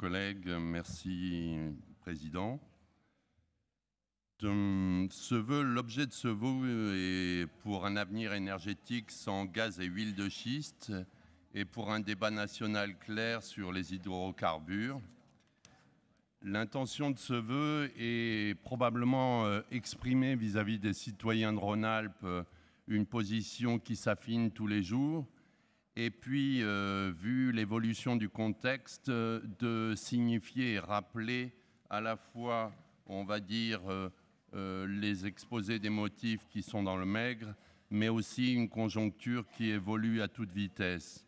collègues. Merci, Président. Hum, ce vœu, l'objet de ce vœu est pour un avenir énergétique sans gaz et huile de schiste et pour un débat national clair sur les hydrocarbures. L'intention de ce vœu est probablement euh, exprimée vis-à-vis -vis des citoyens de Rhône-Alpes, euh, une position qui s'affine tous les jours et puis, euh, vu l'évolution du contexte, euh, de signifier et rappeler à la fois, on va dire, euh, les exposés des motifs qui sont dans le maigre, mais aussi une conjoncture qui évolue à toute vitesse.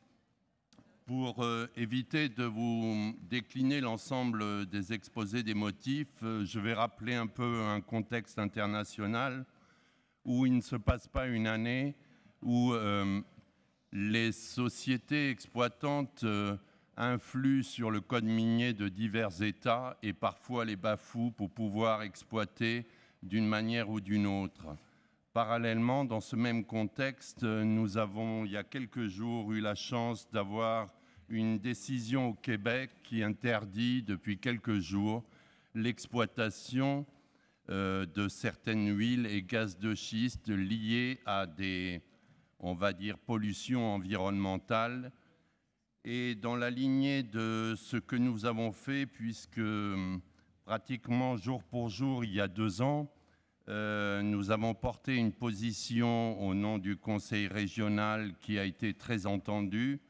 Pour éviter de vous décliner l'ensemble des exposés des motifs, je vais rappeler un peu un contexte international où il ne se passe pas une année où les sociétés exploitantes euh, influent sur le code minier de divers États et parfois les bafouent pour pouvoir exploiter d'une manière ou d'une autre. Parallèlement, dans ce même contexte, nous avons, il y a quelques jours, eu la chance d'avoir une décision au Québec qui interdit depuis quelques jours l'exploitation euh, de certaines huiles et gaz de schiste liées à des on va dire, pollution environnementale, et dans la lignée de ce que nous avons fait, puisque hum, pratiquement jour pour jour, il y a deux ans, euh, nous avons porté une position au nom du Conseil régional qui a été très entendue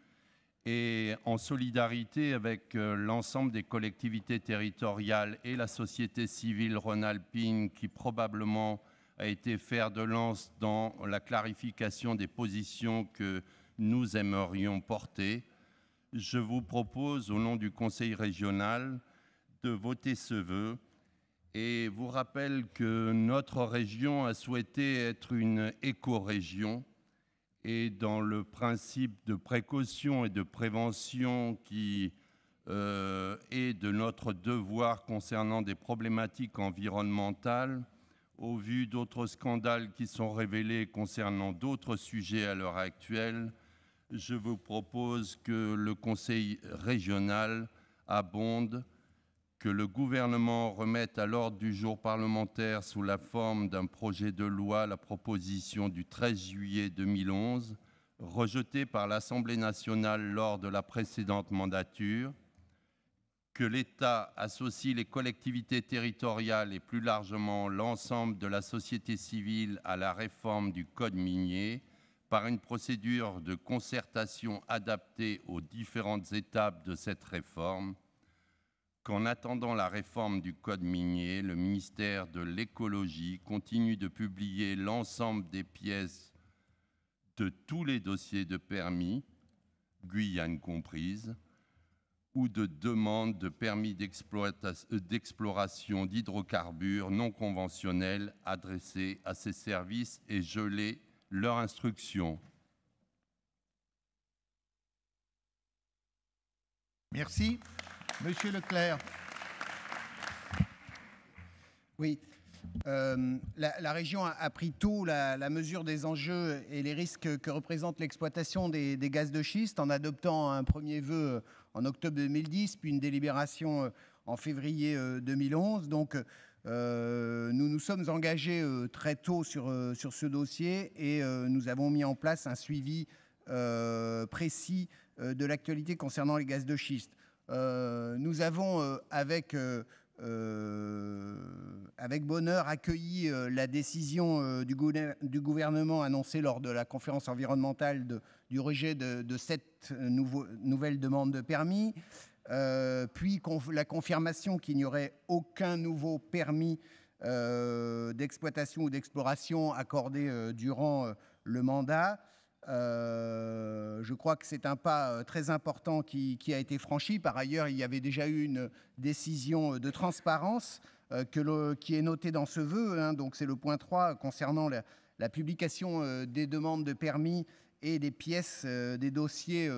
et en solidarité avec euh, l'ensemble des collectivités territoriales et la société civile rhône-alpine qui probablement a été faire de lance dans la clarification des positions que nous aimerions porter. Je vous propose, au nom du Conseil régional, de voter ce vœu et vous rappelle que notre région a souhaité être une éco-région et dans le principe de précaution et de prévention qui euh, est de notre devoir concernant des problématiques environnementales, au vu d'autres scandales qui sont révélés concernant d'autres sujets à l'heure actuelle, je vous propose que le Conseil régional abonde, que le gouvernement remette à l'ordre du jour parlementaire sous la forme d'un projet de loi la proposition du 13 juillet 2011 rejetée par l'Assemblée nationale lors de la précédente mandature que l'État associe les collectivités territoriales et plus largement l'ensemble de la société civile à la réforme du Code minier par une procédure de concertation adaptée aux différentes étapes de cette réforme, qu'en attendant la réforme du Code minier, le ministère de l'écologie continue de publier l'ensemble des pièces de tous les dossiers de permis, Guyane comprise, ou de demande de permis euh, d'exploration d'hydrocarbures non conventionnels adressées à ces services et geler leurs instructions. Merci. Monsieur Leclerc. Oui, euh, la, région a, pris tôt la, mesure des enjeux et les risques que représente l'exploitation des, gaz de schiste en adoptant un premier vœu euh, en octobre 2010, puis une délibération euh, en février 2011. Donc, nous nous sommes engagés très tôt sur, sur ce dossier et nous avons mis en place un suivi précis de l'actualité concernant les gaz de schiste. nous avons, avec euh, avec bonheur accueilli euh, la décision euh, du, gouvernement annoncée lors de la conférence environnementale du rejet de, cette nouvelle demande de permis, puis la confirmation qu'il n'y aurait aucun nouveau permis d'exploitation ou d'exploration accordé durant le mandat. Euh, je crois que c'est un pas euh, très important qui, a été franchi. Par ailleurs, il y avait déjà eu une décision euh, de transparence que le, qui est notée dans ce vœu. Hein. donc c'est le point 3 concernant la, publication des demandes de permis et des pièces des dossiers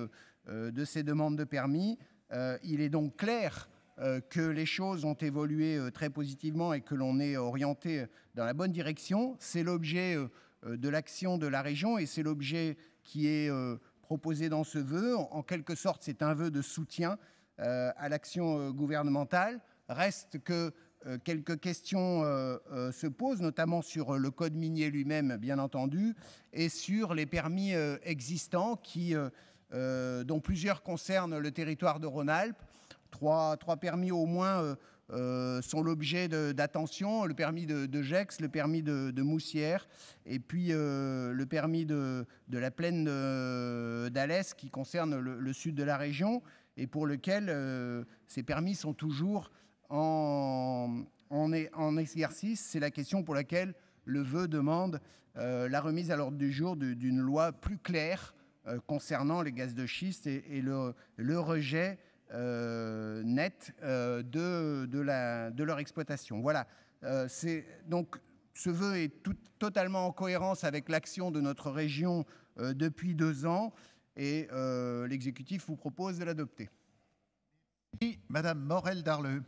de ces demandes de permis. il est donc clair que les choses ont évolué très positivement et que l'on est orienté dans la bonne direction. C'est l'objet euh, de l'action de la région et c'est l'objet qui est euh, proposé dans ce vœu. En quelque sorte, c'est un vœu de soutien euh, à l'action gouvernementale. Reste que quelques questions se posent, notamment sur le code minier lui-même, bien entendu, et sur les permis existants qui, dont plusieurs concernent le territoire de Rhône-Alpes. Trois, trois, permis au moins euh, sont l'objet d'attention, le permis de, Gex, le permis de, Moussière et puis euh, le permis de, la plaine d'Alès qui concerne le, sud de la région et pour lequel euh, ces permis sont toujours en, en exercice. C'est la question pour laquelle le vœu demande la remise à l'ordre du jour d'une loi plus claire concernant les gaz de schiste et, le, le, rejet euh, net euh, de, de, leur exploitation. Voilà. Euh, donc, ce vœu est totalement en cohérence avec l'action de notre région depuis deux ans et l'exécutif vous propose de l'adopter. Madame Morel-Darleux.